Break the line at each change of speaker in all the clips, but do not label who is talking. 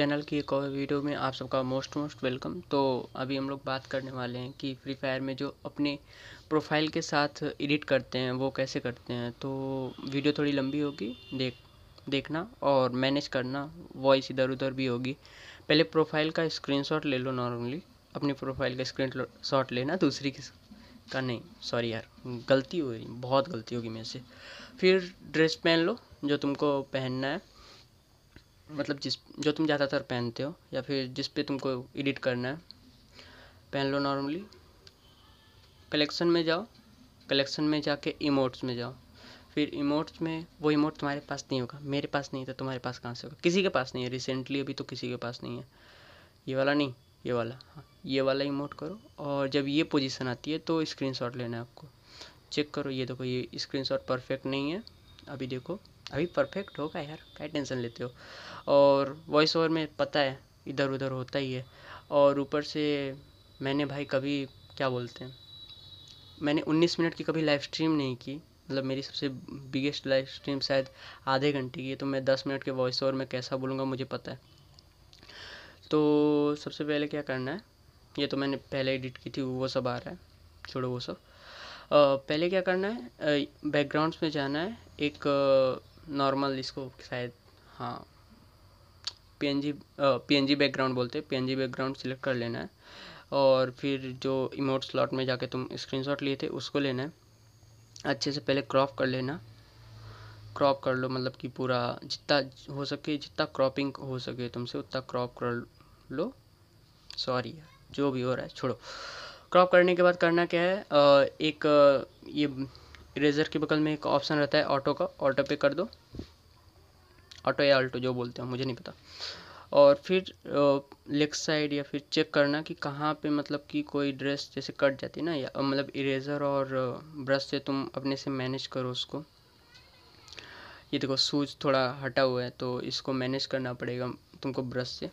channel की एक और वीडियो में आप सबका मोस्ट मोस्ट वेलकम तो अभी हम लोग बात करने वाले हैं कि फ्री फायर में जो अपने प्रोफाइल के साथ एडिट करते हैं वो कैसे करते हैं तो वीडियो थोड़ी लंबी होगी देख देखना और मैनेज करना वॉइस इधर उधर भी होगी पहले प्रोफाइल का स्क्रीन ले लो नॉर्मली अपनी प्रोफाइल का स्क्रीन शॉट लेना दूसरी की का नहीं सॉरी यार गलती हो रही बहुत गलती होगी मेरे से फिर ड्रेस पहन लो जो तुमको पहनना है मतलब जिस जो तुम ज़्यादातर पहनते हो या फिर जिस पे तुमको एडिट करना है पहन लो नॉर्मली कलेक्शन में जाओ कलेक्शन में जाके इमोट्स में जाओ फिर इमोट्स में वो इमोट तुम्हारे पास नहीं होगा मेरे पास नहीं था तो तुम्हारे पास कहाँ से होगा किसी के पास नहीं है रिसेंटली अभी तो किसी के पास नहीं है ये वाला नहीं ये वाला हाँ ये वाला इमोट करो और जब ये पोजीशन आती है तो स्क्रीनशॉट लेना है आपको चेक करो ये देखो ये स्क्रीनशॉट परफेक्ट नहीं है अभी देखो अभी परफेक्ट होगा यार क्या टेंशन लेते हो और वॉइस ओवर में पता है इधर उधर होता ही है और ऊपर से मैंने भाई कभी क्या बोलते हैं मैंने 19 मिनट की कभी लाइव स्ट्रीम नहीं की मतलब मेरी सबसे बिगेस्ट लाइव स्ट्रीम शायद आधे घंटे की है तो मैं 10 मिनट के वॉइस ओवर में कैसा बोलूँगा मुझे पता है तो सबसे पहले क्या करना है ये तो मैंने पहले एडिट की थी वो सब आ रहा है छोड़ो वो सब पहले क्या करना है बैकग्राउंड्स में जाना है एक नॉर्मल इसको शायद हाँ पीएनजी पीएनजी बैकग्राउंड बोलते हैं पीएनजी बैकग्राउंड सिलेक्ट कर लेना है और फिर जो इमोट स्लॉट में जाके तुम स्क्रीनशॉट लिए थे उसको लेना है अच्छे से पहले क्रॉप कर लेना क्रॉप कर लो मतलब कि पूरा जितना हो सके जितना क्रॉपिंग हो सके तुमसे उतना क्रॉप कर लो सॉरी जो भी हो रहा है छोड़ो क्रॉप करने के बाद करना क्या है एक ये इरेजर के बगल में एक ऑप्शन रहता है ऑटो का ऑटो पे कर दो ऑटो या ऑल्टो जो बोलते हैं मुझे नहीं पता और फिर लेफ्ट साइड या फिर चेक करना कि कहाँ पे मतलब कि कोई ड्रेस जैसे कट जाती है ना या मतलब इरेजर और ब्रश से तुम अपने से मैनेज करो उसको ये देखो सूज थोड़ा हटा हुआ है तो इसको मैनेज करना पड़ेगा तुमको ब्रश से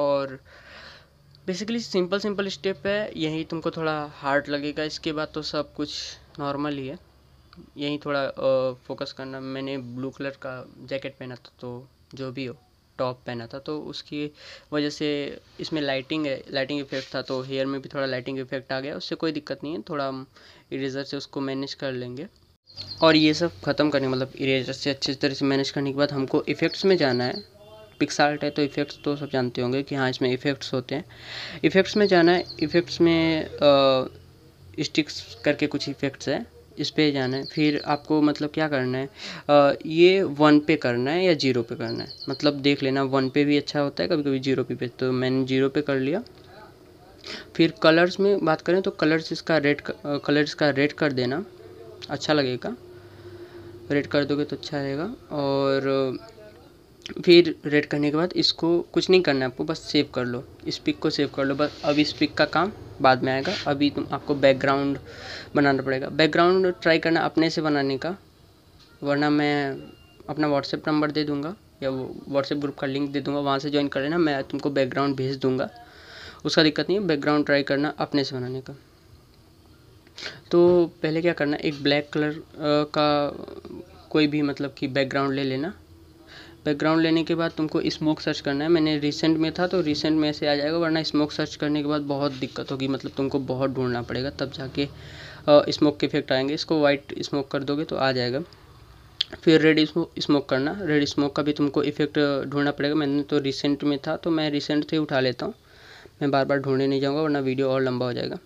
और बेसिकली सिंपल सिंपल स्टेप है यही तुमको थोड़ा हार्ड लगेगा इसके बाद तो सब कुछ नॉर्मल ही है यही थोड़ा फोकस करना मैंने ब्लू कलर का जैकेट पहना था तो जो भी हो टॉप पहना था तो उसकी वजह से इसमें लाइटिंग है लाइटिंग इफेक्ट था तो हेयर में भी थोड़ा लाइटिंग इफेक्ट आ गया उससे कोई दिक्कत नहीं है थोड़ा हम इरेजर से उसको मैनेज कर लेंगे और ये सब ख़त्म करने मतलब इरेजर से अच्छे तरह से मैनेज करने के बाद हमको इफ़ेक्ट्स में जाना है पिक्स आर्ट है तो इफ़ेक्ट्स तो सब जानते होंगे कि हाँ इसमें इफ़ेक्ट्स होते हैं इफ़ेक्ट्स में जाना है इफ़ेक्ट्स में स्टिक्स करके कुछ इफ़ेक्ट्स है इस पर जाना है फिर आपको मतलब क्या करना है आ, ये वन पे करना है या जीरो पे करना है मतलब देख लेना वन पे भी अच्छा होता है कभी कभी जीरो पे तो मैंने जीरो पे कर लिया फिर कलर्स में बात करें तो कलर्स इसका रेड कलर इसका रेड कर देना अच्छा लगेगा रेड कर दोगे तो अच्छा रहेगा और फिर रेड करने के बाद इसको कुछ नहीं करना है आपको बस सेव कर लो इस पिक को सेव कर लो बस अब इस पिक का काम बाद में आएगा अभी तुम आपको बैकग्राउंड बनाना पड़ेगा बैकग्राउंड ट्राई करना अपने से बनाने का वरना मैं अपना व्हाट्सएप नंबर दे दूँगा या वो व्हाट्सएप ग्रुप का लिंक दे दूँगा वहाँ से ज्वाइन कर लेना मैं तुमको बैकग्राउंड भेज दूंगा उसका दिक्कत नहीं है बैकग्राउंड ट्राई करना अपने से बनाने का तो पहले क्या करना एक ब्लैक कलर का कोई भी मतलब कि बैकग्राउंड ले लेना बैकग्राउंड लेने के बाद तुमको स्मोक सर्च करना है मैंने रिसेंट में था तो रिसेंट में से आ जाएगा वरना स्मोक सर्च करने के बाद बहुत दिक्कत होगी मतलब तुमको बहुत ढूंढना पड़ेगा तब जाके स्मोक के इफेक्ट आएंगे इसको वाइट स्मोक कर दोगे तो आ जाएगा फिर रेड स्मोक करना रेड स्मोक का भी तुमको इफेक्ट ढूंढना पड़ेगा मैंने तो रिसेंट में था तो मैं रिसेंट से उठा लेता हूँ मैं बार बार ढूंढने नहीं जाऊँगा वरना वीडियो और लंबा हो जाएगा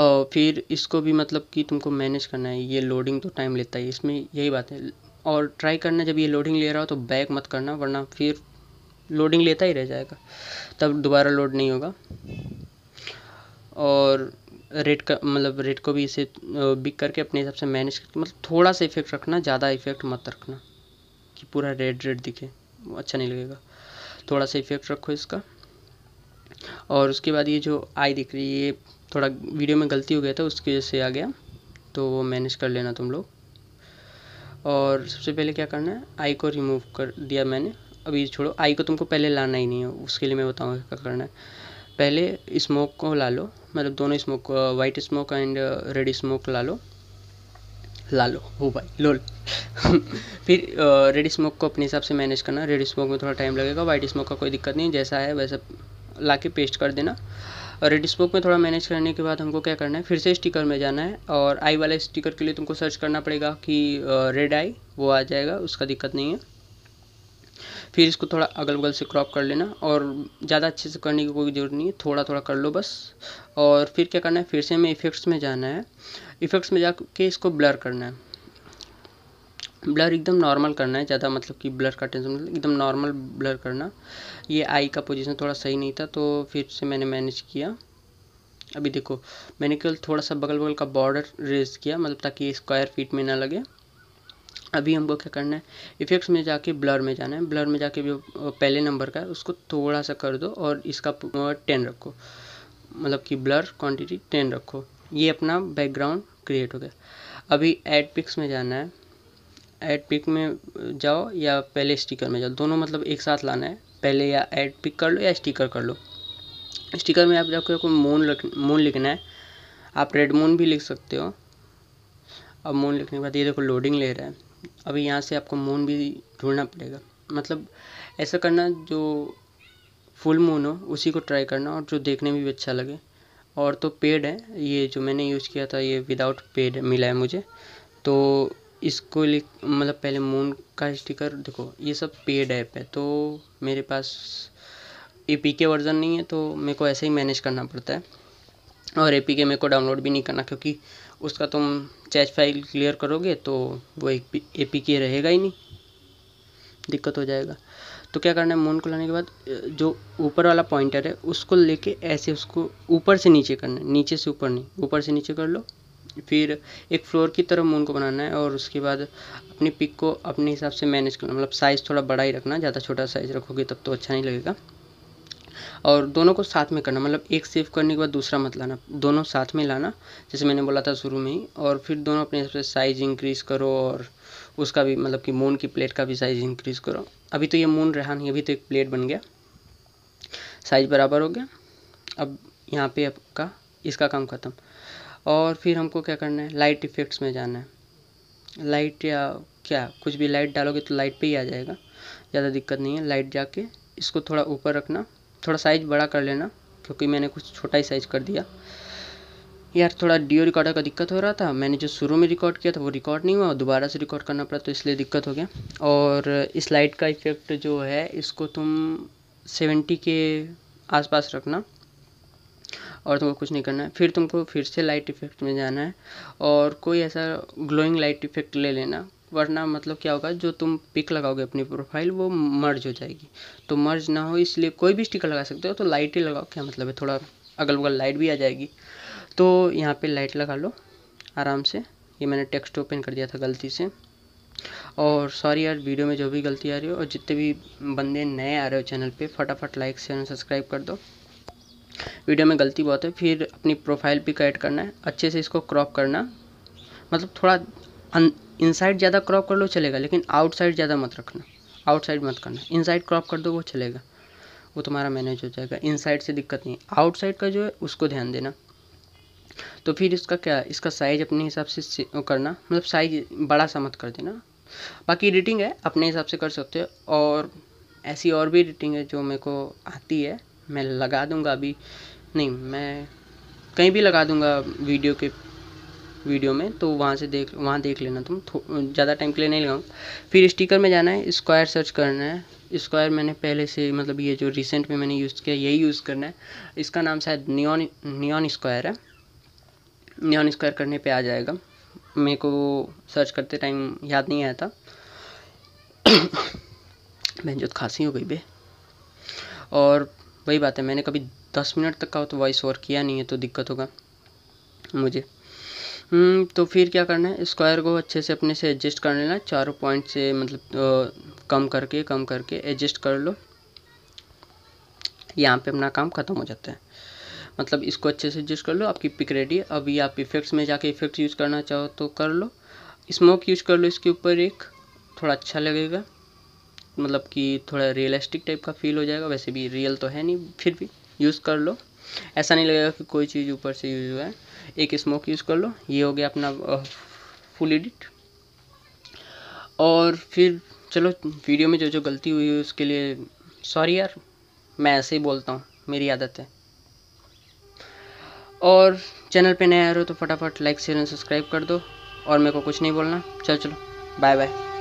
और फिर इसको भी मतलब कि तुमको मैनेज करना है ये लोडिंग तो टाइम लेता है इसमें यही बात है और ट्राई करना जब ये लोडिंग ले रहा हो तो बैक मत करना वरना फिर लोडिंग लेता ही रह जाएगा तब दोबारा लोड नहीं होगा और रेट का मतलब रेट को भी इसे बिक करके अपने हिसाब से मैनेज मतलब थोड़ा सा इफेक्ट रखना ज़्यादा इफेक्ट मत रखना कि पूरा रेड रेड दिखे अच्छा नहीं लगेगा थोड़ा सा इफेक्ट रखो इसका और उसके बाद ये जो आई दिख रही है ये थोड़ा वीडियो में गलती हो गया था उसकी वजह से आ गया तो वो मैनेज कर लेना तुम लोग और सबसे पहले क्या करना है आई को रिमूव कर दिया मैंने अभी छोड़ो आई को तुमको पहले लाना ही नहीं है उसके लिए मैं बताऊँगा क्या करना है पहले स्मोक को ला लो मतलब दोनों smoke white smoke and red smoke ला लो ला लो हो भाई लोल फिर रेड स्मोक को अपने हिसाब से मैनेज करना रेड स्मोक में थोड़ा टाइम लगेगा वाइट स्मोक का कोई दिक्कत नहीं जैसा है वैसा ला के पेस्ट कर देना रेड स्पोक में थोड़ा मैनेज करने के बाद हमको क्या करना है फिर से स्टिकर में जाना है और आई वाले स्टिकर के लिए तुमको सर्च करना पड़ेगा कि रेड आई वो आ जाएगा उसका दिक्कत नहीं है फिर इसको थोड़ा अगल बगल से क्रॉप कर लेना और ज़्यादा अच्छे से करने की कोई ज़रूरत नहीं है थोड़ा थोड़ा कर लो बस और फिर क्या करना है फिर से हमें इफ़ेक्ट्स में जाना है इफ़ेक्ट्स में जा इसको ब्लर करना है ब्लर एकदम नॉर्मल करना है ज़्यादा मतलब कि ब्लर का टेंशन मतलब एकदम नॉर्मल ब्लर करना ये आई का पोजीशन थोड़ा सही नहीं था तो फिर से मैंने मैनेज किया अभी देखो मैंने केवल थोड़ा सा बगल बगल का बॉर्डर रेज किया मतलब ताकि स्क्वायर फीट में ना लगे अभी हमको क्या करना है इफेक्ट्स में जाके ब्लर में जाना है ब्लर में जाके जो पहले नंबर का है उसको थोड़ा सा कर दो और इसका टेन रखो मतलब कि ब्लर क्वान्टिटी टेन रखो ये अपना बैकग्राउंड क्रिएट हो गया अभी एड पिक्स में जाना है ऐड पिक में जाओ या पहले स्टिकर में जाओ दोनों मतलब एक साथ लाना है पहले या ऐड पिक कर लो या स्टिकर कर लो स्टिकर में आप जाकर आपको मून मून लिखना है आप रेड मून भी लिख सकते हो अब मून लिखने के बाद ये देखो लोडिंग ले रहा है अभी यहाँ से आपको मून भी ढूंढना पड़ेगा मतलब ऐसा करना जो फुल मून हो उसी को ट्राई करना और जो देखने में भी अच्छा लगे और तो पेड है ये जो मैंने यूज़ किया था ये विदाउट पेड मिला है मुझे तो इसको ले मतलब पहले मून का स्टिकर देखो ये सब पेड ऐप है तो मेरे पास ए पी के वर्ज़न नहीं है तो मेरे को ऐसे ही मैनेज करना पड़ता है और ए पी के मेरे को डाउनलोड भी नहीं करना क्योंकि उसका तुम चैच फाइल क्लियर करोगे तो वो ए पी के रहेगा ही नहीं दिक्कत हो जाएगा तो क्या करना है मून को लाने के बाद जो ऊपर वाला पॉइंटर है उसको लेके ऐसे उसको ऊपर से नीचे करना है नीचे से ऊपर नहीं ऊपर से नीचे कर लो फिर एक फ्लोर की तरह मून को बनाना है और उसके बाद अपनी पिक को अपने हिसाब से मैनेज करना मतलब साइज़ थोड़ा बड़ा ही रखना ज़्यादा छोटा साइज़ रखोगे तब तो अच्छा नहीं लगेगा और दोनों को साथ में करना मतलब एक सेव करने के बाद दूसरा मत लाना दोनों साथ में लाना जैसे मैंने बोला था शुरू में ही और फिर दोनों अपने हिसाब से साइज़ इंक्रीज़ करो और उसका भी मतलब कि मून की प्लेट का भी साइज़ इंक्रीज़ करो अभी तो ये मून रहा नहीं अभी तो एक प्लेट बन गया साइज़ बराबर हो गया अब यहाँ पे आपका इसका काम ख़त्म और फिर हमको क्या करना है लाइट इफ़ेक्ट्स में जाना है लाइट या क्या कुछ भी लाइट डालोगे तो लाइट पे ही आ जाएगा ज़्यादा दिक्कत नहीं है लाइट जाके इसको थोड़ा ऊपर रखना थोड़ा साइज बड़ा कर लेना क्योंकि मैंने कुछ छोटा ही साइज कर दिया यार थोड़ा डीओ रिकॉर्डर का दिक्कत हो रहा था मैंने जो शुरू में रिकॉर्ड किया था वो रिकॉर्ड नहीं हुआ दोबारा से रिकॉर्ड करना पड़ा तो इसलिए दिक्कत हो गया और इस लाइट का इफ़ेक्ट जो है इसको तुम सेवेंटी के आसपास रखना और तुमको कुछ नहीं करना है फिर तुमको फिर से लाइट इफेक्ट में जाना है और कोई ऐसा ग्लोइंग लाइट इफेक्ट ले लेना वरना मतलब क्या होगा जो तुम पिक लगाओगे अपनी प्रोफाइल वो मर्ज हो जाएगी तो मर्ज ना हो इसलिए कोई भी स्टिकर लगा सकते हो तो लाइट ही लगाओ क्या मतलब है थोड़ा अगल बगल लाइट भी आ जाएगी तो यहाँ पे लाइट लगा लो आराम से ये मैंने टेक्स्ट ओपन कर दिया था गलती से और सॉरी यार वीडियो में जो भी गलती आ रही हो और जितने भी बंदे नए आ रहे हो चैनल पे फटाफट लाइक शेयर सब्सक्राइब कर दो वीडियो में गलती बहुत है फिर अपनी प्रोफाइल पिक ऐड करना है अच्छे से इसको क्रॉप करना मतलब थोड़ा इनसाइड ज़्यादा क्रॉप कर लो चलेगा लेकिन आउटसाइड ज़्यादा मत रखना आउटसाइड मत करना इनसाइड क्रॉप कर दो वो चलेगा वो तुम्हारा मैनेज हो जाएगा इनसाइड से दिक्कत नहीं आउटसाइड का जो है उसको ध्यान देना तो फिर इसका क्या इसका साइज अपने हिसाब से करना मतलब साइज बड़ा सा मत कर देना बाकी एडिटिंग है अपने हिसाब से कर सकते हो और ऐसी और भी एडिटिंग है जो मेरे को आती है मैं लगा दूंगा अभी नहीं मैं कहीं भी लगा दूँगा वीडियो के वीडियो में तो वहाँ से देख वहाँ देख लेना तुम ज़्यादा टाइम के लिए नहीं लगाऊँ फिर स्टिकर में जाना है स्क्वायर सर्च करना है स्क्वायर मैंने पहले से मतलब ये जो रिसेंट में मैंने यूज़ किया यही यूज़ करना है इसका नाम शायद नियॉन नियॉन स्क्वायर है नियॉन स्क्वायर करने पे आ जाएगा मेरे को सर्च करते टाइम याद नहीं आया था मैं जो खांसी हो गई बे और वही बात है मैंने कभी दस मिनट तक का तो वॉइस ओवर किया नहीं है तो दिक्कत होगा मुझे हम्म, तो फिर क्या करना है स्क्वायर को अच्छे से अपने से एडजस्ट कर लेना चारों पॉइंट से मतलब कम करके कम करके एडजस्ट कर लो यहाँ पे अपना काम ख़त्म हो जाता है मतलब इसको अच्छे से एडजस्ट कर लो आपकी पिक रेडी है अभी आप इफेक्ट्स में जाके इफेक्ट्स यूज़ करना चाहो तो कर लो स्मोक यूज़ कर लो इसके ऊपर एक थोड़ा अच्छा लगेगा मतलब कि थोड़ा रियलिस्टिक टाइप का फील हो जाएगा वैसे भी रियल तो है नहीं फिर भी यूज़ कर लो ऐसा नहीं लगेगा कि कोई चीज़ ऊपर से यूज़ हुआ है एक स्मोक यूज़ कर लो ये हो गया अपना फुल एडिट और फिर चलो वीडियो में जो जो गलती हुई है उसके लिए सॉरी यार मैं ऐसे ही बोलता हूँ मेरी आदत है और चैनल पे नया आ रहे हो तो फटाफट लाइक शेयर एंड सब्सक्राइब कर दो और मेरे को कुछ नहीं बोलना चलो चलो बाय बाय